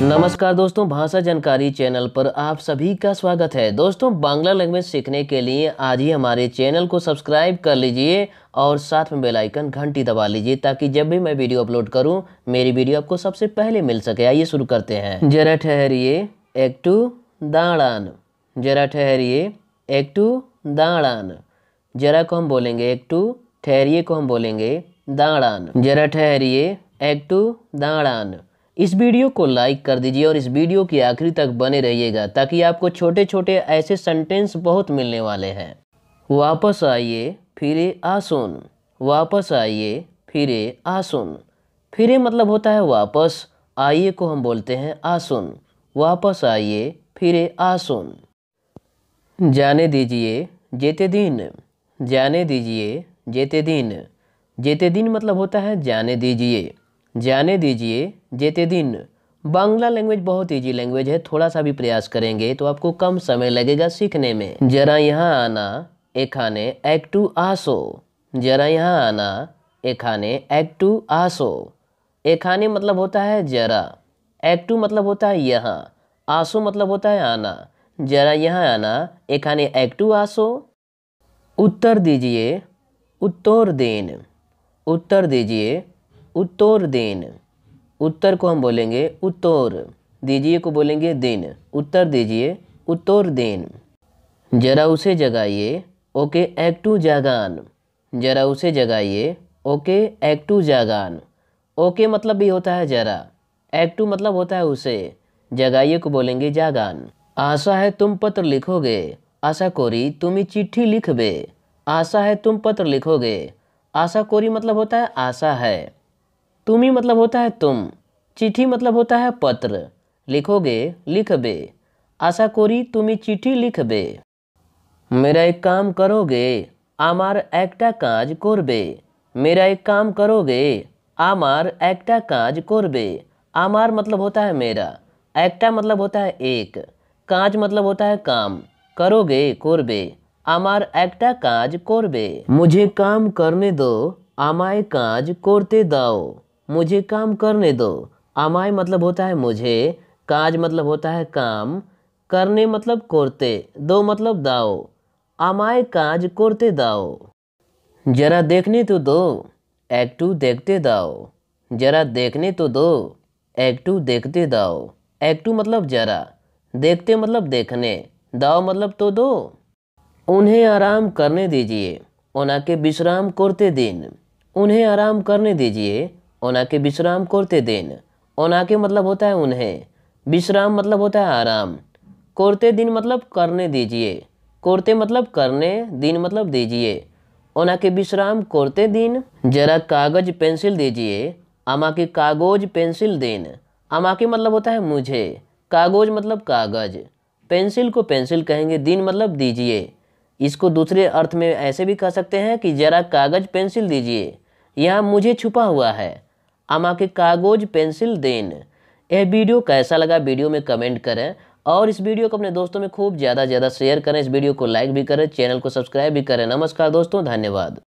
नमस्कार दोस्तों भाषा जानकारी चैनल पर आप सभी का स्वागत है दोस्तों बांग्ला लैंग्वेज सीखने के लिए आज ही हमारे चैनल को सब्सक्राइब कर लीजिए और साथ में बेल आइकन घंटी दबा लीजिए ताकि जब भी मैं वीडियो अपलोड करूं मेरी वीडियो आपको सबसे पहले मिल सके आइए शुरू करते हैं जरा ठहरिए एक टू दाड़ान जरा ठहरिए एक टू दाड़ान जरा को हम बोलेंगे एक टू ठहरिए को हम बोलेंगे दाड़ान जरा ठहरिए एक टू दाड़ान इस वीडियो को लाइक कर दीजिए और इस वीडियो के आखिरी तक बने रहिएगा ताकि आपको छोटे छोटे ऐसे सेंटेंस बहुत मिलने वाले हैं वापस आइए फिर आसुन वापस आइए फिर आसुन फिर मतलब होता है वापस आइए को हम बोलते हैं आसुन वापस आइए फिर आसुन जाने दीजिए जेते दिन जाने दीजिए जेते दिन जेते दिन मतलब होता है जाने दीजिए जाने दीजिए जेते दिन बांग्ला लैंग्वेज बहुत इजी लैंग्वेज है थोड़ा सा भी प्रयास करेंगे तो आपको कम समय लगेगा सीखने में जरा यहाँ आना एखाने एक टू आसो जरा यहाँ आना एखाने एक टू आसो एखाने मतलब होता है जरा एक टू मतलब होता है यहाँ आसो मतलब होता है आना जरा यहाँ आना एखाने एक टू आसो उत्तर दीजिए उत्तर देन उत्तर दीजिए उत्तोर देन उत्तर को हम बोलेंगे उत्तोर दीजिए को बोलेंगे देन उत्तर दीजिए उत्तोर देन जरा उसे जगाइए ओके एक्टू जागान जरा उसे जगाइए ओके एक्टू जागान ओके मतलब भी होता है जरा एक्टू मतलब होता है उसे जगाइए को बोलेंगे जागान आशा है तुम पत्र लिखोगे आशा कोरी तुम ही चिट्ठी लिखबे आशा है तुम पत्र लिखोगे आशा कोरी मतलब होता है आशा है तुम्ही मतलब होता है तुम चिट्ठी मतलब होता है पत्र लिखोगे लिख बे आशा कोरी तुम्हें चिट्ठी लिख बे मेरा एक काम करोगे আমার काज कर बे मेरा एक काम करोगे আমার काज कर बे आमार मतलब होता है मेरा एकटा मतलब होता है एक काज मतलब होता है काम करोगे आमार আমার काज कर बे मुझे काम करने दो आमाए काज करते दाओ मुझे काम करने दो अमाय मतलब होता है मुझे काज मतलब होता है काम करने मतलब कोरते दो मतलब दाओ अमाय काज कोरते दाओ जरा देखने तो दो एक्टू देखते दाओ जरा देखने तो दो एक्टू देखते दाओ एक्टू मतलब जरा देखते मतलब देखने दाओ मतलब तो दो उन्हें आराम करने दीजिए उनके विश्राम करते दिन उन्हें आराम करने दीजिए ओना के विश्राम करते दिन के मतलब होता है उन्हें विश्राम मतलब होता है आराम कोरते दिन मतलब करने दीजिए कोरते मतलब करने दिन मतलब दीजिए ओना के विश्राम कोरते दिन जरा कागज पेंसिल दीजिए अमा के कागज पेंसिल दिन अमा के मतलब होता है मुझे कागज मतलब कागज पेंसिल को पेंसिल कहेंगे दिन मतलब दीजिए इसको दूसरे अर्थ में ऐसे भी कह सकते हैं कि जरा कागज पेंसिल दीजिए यहाँ मुझे छुपा हुआ है के कागज़ पेंसिल देन यह वीडियो कैसा लगा वीडियो में कमेंट करें और इस वीडियो को अपने दोस्तों में खूब ज़्यादा ज़्यादा शेयर करें इस वीडियो को लाइक भी करें चैनल को सब्सक्राइब भी करें नमस्कार दोस्तों धन्यवाद